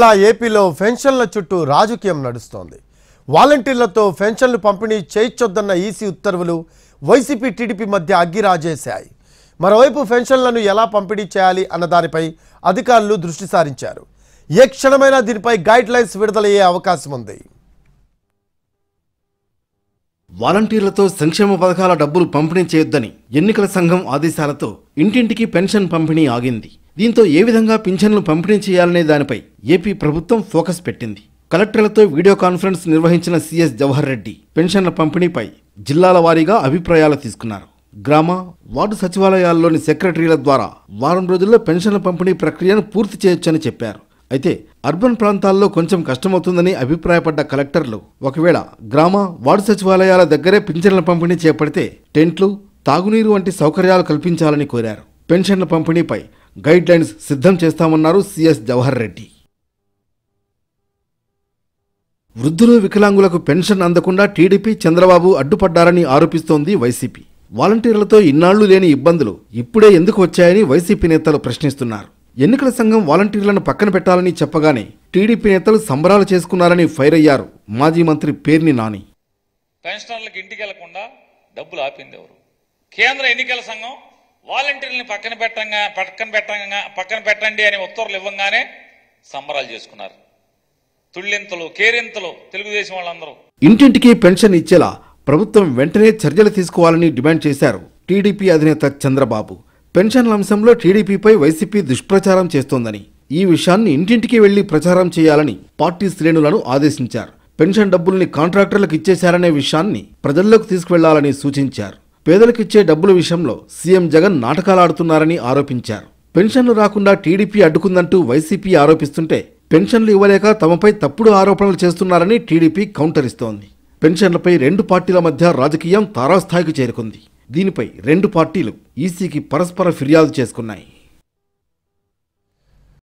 ఇలా ఏపీలో పెన్షన్ల చుట్టూ రాజకీయం నడుస్తోంది వాలంటీర్లతో పెన్షన్లు పంపిణీ చేయించొద్దన్న ఈసీ ఉత్తర్వులు వైసీపీ టీడీపీ మధ్య అగ్గిరాజేశాయి మరోవైపు పెన్షన్లను ఎలా పంపిణీ చేయాలి అన్న దానిపై అధికారులు దృష్టి సారించారు ఏ క్షణమైనా దీనిపై గైడ్ లైన్స్ విడుదలయ్యే అవకాశం ఉంది వాలంటీర్లతో సంక్షేమ పథకాల డబ్బులు పంపిణీ చేయొద్దని ఎన్నికల సంఘం ఆదేశాలతో ఇంటింటికి పెన్షన్ పంపిణీ ఆగింది దీంతో ఏ విధంగా పింఛన్లు పంపిణీ చేయాలనే దానిపై ఏపీ ప్రభుత్వం ఫోకస్ పెట్టింది కలెక్టర్లతో వీడియో కాన్ఫరెన్స్ నిర్వహించిన సీఎస్ జవహర్ రెడ్డి పెన్షన్ల పంపిణీపై జిల్లాల వారీగా అభిప్రాయాలు తీసుకున్నారు గ్రామ వార్డు సచివాలయాల్లోని సెక్రటరీల ద్వారా వారం రోజుల్లో పెన్షన్ల పంపిణీ ప్రక్రియను పూర్తి చేయొచ్చని చెప్పారు అయితే అర్బన్ ప్రాంతాల్లో కొంచెం కష్టమవుతుందని అభిప్రాయపడ్డ కలెక్టర్లు ఒకవేళ గ్రామ వార్డు సచివాలయాల దగ్గరే పెన్షన్ల పంపిణీ చేపడితే టెంట్లు తాగునీరు వంటి సౌకర్యాలు కల్పించాలని కోరారు పెన్షన్ల పంపిణీపై గైడ్లైన్స్ సిద్ధం చేస్తామన్నారు సిఎస్ జవహర్ రెడ్డి వృద్ధులు వికలాంగులకు పెన్షన్ అందకుండా టీడీపీ చంద్రబాబు అడ్డుపడ్డారని ఆరోపిస్తోంది వైసీపీ వాలంటీర్లతో ఇన్నాళ్లు లేని ఇబ్బందులు ఇప్పుడే ఎందుకు వచ్చాయని వైసీపీ నేతలు ప్రశ్నిస్తున్నారు ఎన్నికల సంఘం వాలంటీర్లను పక్కన పెట్టాలని చెప్పగానే టీడీపీ నేతలు సంబరాలు చేసుకున్నారని ఫైర్ అయ్యారు మాజీ మంత్రి పేర్ని నాని పెన్షనర్లకు ఇంటికి వెళ్లకుండా డబ్బులు ఆపింది ఎవరు కేంద్ర ఎన్నికల సంఘం వాలంటీర్లని పక్కన పెట్టంగా పక్కన పెట్టంగా పక్కన పెట్టండి అని ఉత్తర్వులు ఇవ్వంగానే సంబరాలు చేసుకున్నారు తుళ్ళింతలు కేరింతలు తెలుగుదేశం వాళ్ళందరూ ఇంటింటికి పెన్షన్ ఇచ్చేలా ప్రభుత్వం వెంటనే చర్యలు తీసుకోవాలని డిమాండ్ చేశారు టీడీపీ అధినేత చంద్రబాబు పెన్షన్ల అంశంలో టీడీపీపై వైసీపీ దుష్ప్రచారం చేస్తోందని ఈ విషయాన్ని ఇంటింటికి వెళ్లి ప్రచారం చేయాలని పార్టీ శ్రేణులను ఆదేశించారు పెన్షన్ డబ్బుల్ని కాంట్రాక్టర్లకు ఇచ్చేశారనే విషయాన్ని ప్రజల్లోకి తీసుకువెళ్లాలని సూచించారు పేదలకిచ్చే డబ్బుల విషయంలో సీఎం జగన్ నాటకాలాడుతున్నారని ఆరోపించారు పెన్షన్లు రాకుండా టీడీపీ అడ్డుకుందంటూ వైసీపీ ఆరోపిస్తుంటే పెన్షన్లు ఇవ్వలేక తమపై తప్పుడు ఆరోపణలు చేస్తున్నారని టీడీపీ కౌంటర్ ఇస్తోంది పెన్షన్లపై రెండు పార్టీల మధ్య రాజకీయం తారాస్థాయికి చేరుకుంది దీనిపై రెండు పార్టీలు ఈసీకి పరస్పర ఫిర్యాదు చేసుకున్నాయి